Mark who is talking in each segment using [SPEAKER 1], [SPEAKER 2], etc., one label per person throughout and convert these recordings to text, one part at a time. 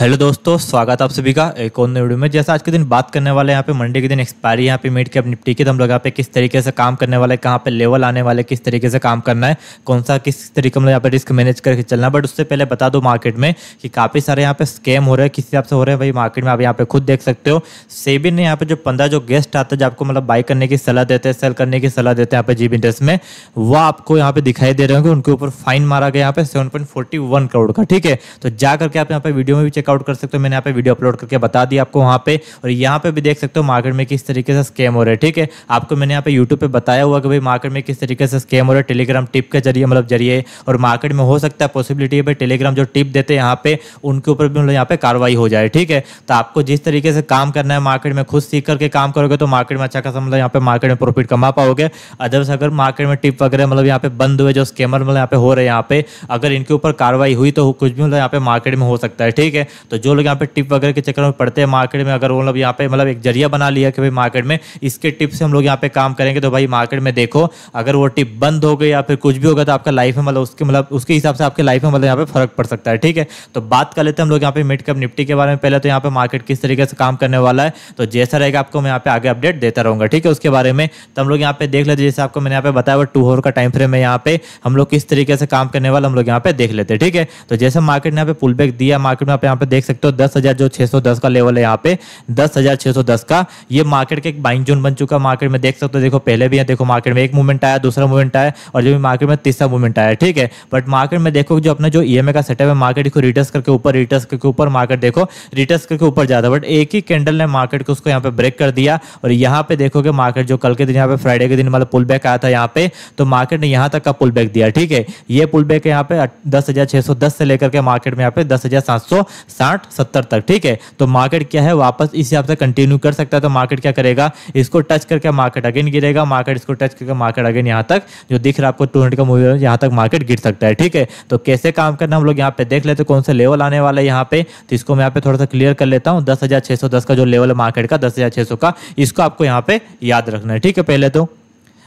[SPEAKER 1] hello दोस्तों स्वागत आप सभी का एक और नए वीडियो में जैसा आज के दिन बात करने वाले यहाँ पे मंडे के दिन एक्सपायरी यहाँ पे मीट के अपनी टिकट तो हम लोग यहाँ पे किस तरीके से काम करने वाले कहाँ पे लेवल आने वाले किस तरीके से काम करना है कौन सा किस तरीके हम यहाँ पे रिस्क मैनेज करके चलना है बट उससे पहले बता दो मार्केट में कि काफ़ी सारे यहाँ पे स्कैम हो रहे हैं किस हिसाब से हो रहे हैं भाई मार्केट में आप यहाँ पे खुद देख सकते हो सेबी ने यहाँ पे जो पंद्रह जो गेस्ट आते हैं जो आपको मतलब बाई करने की सलाह देते हैं सेल करने की सलाह देते हैं यहाँ पे जीब इंटरेस्ट में वो आपको यहाँ पे दिखाई दे रहे होंगे उनके ऊपर फाइन मारा गया यहाँ पे सेवन करोड़ का ठीक है तो जा करके आप यहाँ पे वीडियो में भी चेक चेकआउट कर सकते हो मैंने यहाँ पे वीडियो अपलोड करके बता दिया आपको वहाँ पे और यहाँ पे भी देख सकते हो मार्केट में किस तरीके से स्कैम हो रहा है ठीक है आपको मैंने यहाँ पे यूट्यूब पे बताया हुआ कि भाई मार्केट में किस तरीके से स्कैम हो रहा है टेलीग्राम टिप के जरिए मतलब जरिए और मार्केट में हो सकता है पॉसिबिलिटी है टेलीग्राम जो टिप देते हैं यहाँ पे उनके ऊपर भी मतलब यहाँ पे कार्रवाई हो जाए ठीक है तो आपको जिस तरीके से काम करना है मार्केट में खुद सीख करके काम करोगे तो मार्केट में अच्छा खासा मतलब यहाँ पे मार्केट में प्रॉफिट कमा पाओगे अदरवाइज अगर मार्केट में टिप वगैरह मतलब यहाँ पे बंद हुए जो स्कैमर मतलब यहाँ पे हो रहे हैं यहाँ पे अगर इनके ऊपर कार्रवाई हुई तो कुछ भी मतलब यहाँ पे मार्केट में हो सकता है ठीक है तो जो लोग यहाँ पे टिप वगैरह के चक्कर में पड़ते हैं मार्केट में अगर वो लोग यहाँ पे मतलब एक जरिया बना लिया कि भाई मार्केट में इसके टिप से हम लोग यहाँ पे काम करेंगे तो भाई मार्केट में देखो अगर वो टिप बंद हो गई या फिर कुछ भी होगा तो आपका लाइफ में मतलब उसके मतलब उसके हिसाब से आपके लाइफ में मतलब यहाँ पे फर्क पड़ सकता है ठीक है तो बात कर लेते हैं हम लोग यहाँ पे मिड कप निफ्टी के बारे में पहले तो यहाँ पे मार्केट किस तरीके से काम करने वाला है तो जैसा रहेगा आपको मैं यहाँ पे आगे अपडेट देता रहूँगा ठीक है उसके बारे में तो हम लोग यहाँ पे देख लेते जैसे आपको मैंने यहाँ पे बताया टू होर का टाइम फ्रेम है यहाँ पे हम लोग किस तरीके से काम करने वाले हम लोग यहाँ पे देख लेते ठीक है तो जैसे मार्केट ने यहाँ पे पुल बैक दिया मार्केट में यहाँ पे पे देख सकते हो दस हजार जो छह सौ दस का लेवल है यहाँ पे दस हजार छह सौ दस का ये मार्केट के एक बाइंग जोन बन चुका मार्केट में देख सकते हो देखो पहले भी है देखो मार्केट में एक मूवमेंट आया दूसरा मूवमेंट आया और जो भी मार्केट में तीसरा मूवमेंट आया ठीक है बट मार्केट में देखो जो अपना जो ई e का सेटअप है मार्केट को रिटर्स करके ऊपर रिटर्स करके ऊपर मार्केट देखो रिटर्स करके ऊपर जाता बट एक ही कैंडल ने मार्केट को उसको यहाँ पे ब्रेक कर दिया और यहाँ पे देखोगे मार्केट जो कल के दिन यहाँ पे फ्राइडे के दिन मतलब पुल बैक आया था यहाँ पे तो मार्केट ने यहाँ तक का पुल बैक दिया ठीक है ये पुल बैक यहाँ पे दस हजार छह सौ दस से लेकर के मार्केट में यहाँ पे दस हजार सात सौ साठ सत्तर तक ठीक है तो मार्केट क्या है वापस इस हिसाब से कंटिन्यू कर सकता है तो मार्केट क्या करेगा इसको टच करके मार्केट अगेन गिरेगा मार्केट इसको टच करके मार्केट अगेन यहाँ तक जो दिख रहा है आपको टू हंड्रेड का मूवी यहाँ तक मार्केट गिर सकता है ठीक है तो कैसे काम करना हम लोग यहाँ पे देख लेते कौन सा लेवल आने वाला है यहाँ पे तो इसको मैं यहाँ पे थोड़ा सा क्लियर कर लेता हूँ दस का जो लेवल है मार्केट का दस का इसको आपको यहाँ पे याद रखना है ठीक है पहले तो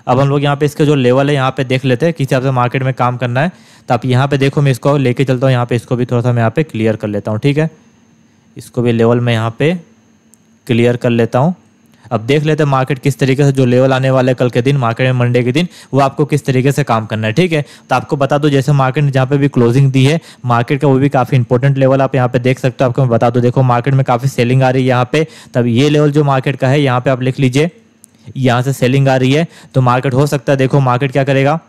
[SPEAKER 1] अब हम लोग यहाँ पे इसका जो लेवल है यहाँ पे देख लेते हैं किस हिसाब से मार्केट में काम करना है तो आप यहाँ पे देखो मैं इसको लेके चलता हूँ यहाँ पे इसको भी थोड़ा सा मैं यहाँ पे क्लियर कर लेता हूँ ठीक है इसको भी लेवल मैं यहाँ पे क्लियर कर लेता हूँ अब देख लेते हैं मार्केट किस तरीके से जो लेवल आने वाले कल के दिन मार्केट में मंडे के दिन वो आपको किस तरीके से काम करना है ठीक है तो आपको बता दो जैसे मार्केट ने जहाँ पे भी क्लोजिंग दी है मार्केट का वो भी काफ़ी इंपॉर्टेंट लेवल आप यहाँ पे देख सकते हो आपको मैं बता दो देखो मार्केट में काफ़ी सेलिंग आ रही है यहाँ पे तब ये लेवल जो मार्केट का है यहाँ पे आप लिख लीजिए यहाँ से सेलिंग आ रही है तो मार्केट हो सकता है देखो मार्केट क्या करेगा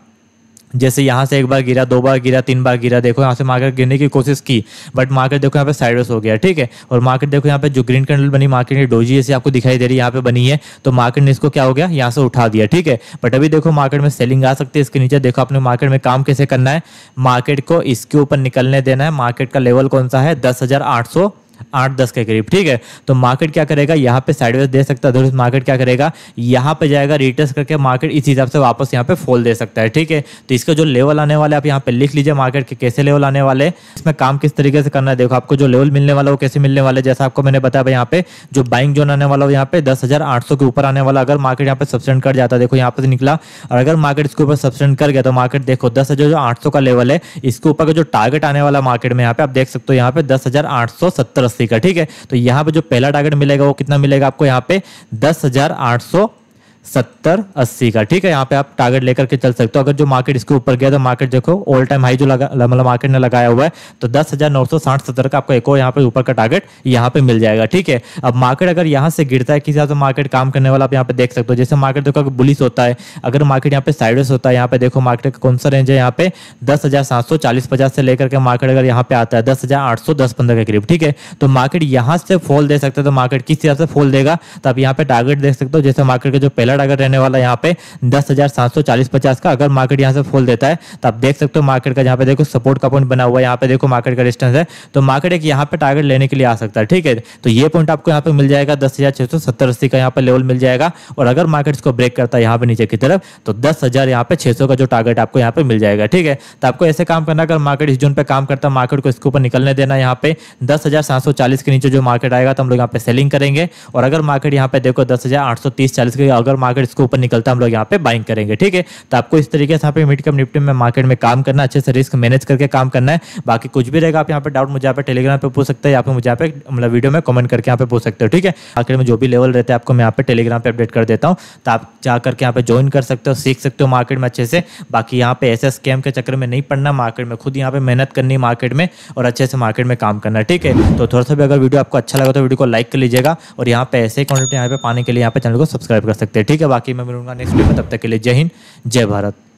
[SPEAKER 1] जैसे यहाँ से एक बार गिरा दो बार गिरा तीन बार गिरा देखो यहाँ से मार्केट गिरने की कोशिश की बट मार्केट देखो यहाँ पे साइडवेस हो गया ठीक है और मार्केट देखो यहाँ पे जो ग्रीन कैंडल बनी मार्केट की डोजी जैसे आपको दिखाई दे रही है यहाँ पे बनी है तो मार्केट ने इसको क्या हो गया यहाँ से उठा दिया ठीक है बट अभी देखो मार्केट में सेलिंग आ सकती है इसके नीचे देखो अपने मार्केट में काम कैसे करना है मार्केट को इसके ऊपर निकलने देना है मार्केट का लेवल कौन सा है दस आठ दस के करीब ठीक है तो मार्केट क्या करेगा यहाँ पे साइडवेज दे सकता है मार्केट क्या करेगा यहाँ पे जाएगा रिटर्स करके मार्केट इस हिसाब से वापस यहाँ पे फॉल दे सकता है ठीक है तो इसका जो लेवल आने वाले आप यहाँ पे लिख लीजिए मार्केट के कैसे लेवल आने वाले इसमें काम किस तरीके से करना है देखो आपको जो लेवल मिलने वाला वो कैसे मिलने वाले जैसा आपको मैंने बताया यहाँ पे जो बाइंग जोन आने वाला हो यहाँ पे दस के ऊपर आने वाला अगर मार्केट यहाँ पे सब्सटेंड कर जाता है देखो यहाँ पे निकला और अगर मार्केट इसके ऊपर सब्सटेंड कर गया तो मार्केट देखो दस जो आठ का लेवल है इसके ऊपर का जो टारगेट आने वाला मार्केट में यहाँ पे आप देख सकते हो यहाँ पे दस अस्सी का ठीक है तो यहाँ पे जो पहला टारगेट मिलेगा वो कितना मिलेगा आपको यहाँ पे दस हजार आठ सौ सत्तर अस्सी का ठीक है यहाँ पे आप टारगेट लेकर के चल सकते हो अगर जो मार्केट इसके ऊपर गया तो मार्केट देखो ऑल टाइम हाई जो लगा मतलब मार्केट ने लगाया हुआ है तो दस हजार नौ सौ साठ सत्तर का आपको एक और यहाँ पे ऊपर का टारगेट यहाँ पे मिल जाएगा ठीक है अब मार्केट अगर यहाँ से गिरता है किसी हिसाब से मार्केट काम करने वाला आप यहाँ पे देख सकते हो जैसे मार्केट देखो अगर बुलिस होता है अगर मार्केट यहाँ पे साइडवेस होता है यहाँ पे देखो मार्केट का कौन सा रेंज है यहाँ पे दस हजार सात सौ चालीस पचास से लेकर के मार्केट अगर यहाँ पे आता है दस हजार आठ सौ दस पंद्रह के करीब ठीक है तो मार्केट यहाँ से फॉल दे सकते हैं तो मार्केट किस हिसाब से फॉल देगा तो आप यहाँ पे टारगेट देख सकते हो जैसे मार्केट का जो पहला अलर्ट अगर रहने वाला यहाँ पे दस हजार सात सौ चालीस पचास का अगर मार्केट यहाँ से फोल देता है तो आप देख सकते हो मार्केट का यहाँ पे देखो सपोर्ट का पॉइंट बना हुआ है यहाँ पे देखो मार्केट का डिस्टेंस है तो मार्केट एक यहाँ पे टारगेट लेने के लिए आ सकता है ठीक है तो ये पॉइंट आपको यहाँ पे मिल जाएगा दस हजार छह सौ सत्तर अस्सी का यहाँ पे लेवल मिल जाएगा और अगर मार्केट को ब्रेक करता है यहाँ पे नीचे की तरफ तो दस हजार यहाँ पे छह सौ का जो टारगेट आपको यहाँ पे मिल जाएगा ठीक है तो आपको ऐसे काम करना अगर मार्केट इस जोन पे काम करता है मार्केट को इसके ऊपर निकलने देना यहाँ पे दस हजार सात सौ चालीस के नीचे जो मार्केट आएगा तो हम लोग यहाँ पे सेलिंग करेंगे और अगर मार्केट यहाँ पे देखो दस हजार आठ सौ तीस चालीस के अगर मार्केट इसके ऊपर निकलता है हम लोग यहाँ पे बाइंग करेंगे ठीक है तो आपको इस तरीके से यहाँ पे मिड कम निफ्टी में मार्केट में काम करना अच्छे से रिस्क मैनेज करके काम करना है बाकी कुछ भी रहेगा आप यहाँ पे डाउट मुझे यहाँ टेलीग्राम पर पूछ सकते हैं या फिर मुझे मतलब वीडियो में कमेंट करके यहाँ पे पूछ सकते हो ठीक है आखिर में जो भी लेवल रहता है आपको मैं यहाँ पे टेलीग्राम पर अपडेट कर देता हूँ तो आप जा करके यहाँ पे ज्वाइन कर सकते हो सीख सकते हो मार्केट में अच्छे से बाकी यहाँ पे ऐसे स्कैम के चक्कर में नहीं पड़ना मार्केट में खुद यहाँ पे मेहनत करनी मार्केट में और अच्छे से मार्केट में काम करना ठीक है तो थोड़ा सा भी अगर वीडियो आपको अच्छा लगा तो वीडियो को लाइक कर लीजिएगा और यहाँ पे ऐसे कॉन्टेंट यहाँ पे पाने के लिए यहाँ पे चैनल को सब्सक्राइब कर सकते हैं ठीक है बाकी मैं मिलूंगा नेक्स्ट वीडियो में तब तक के लिए जय हिंद जय भारत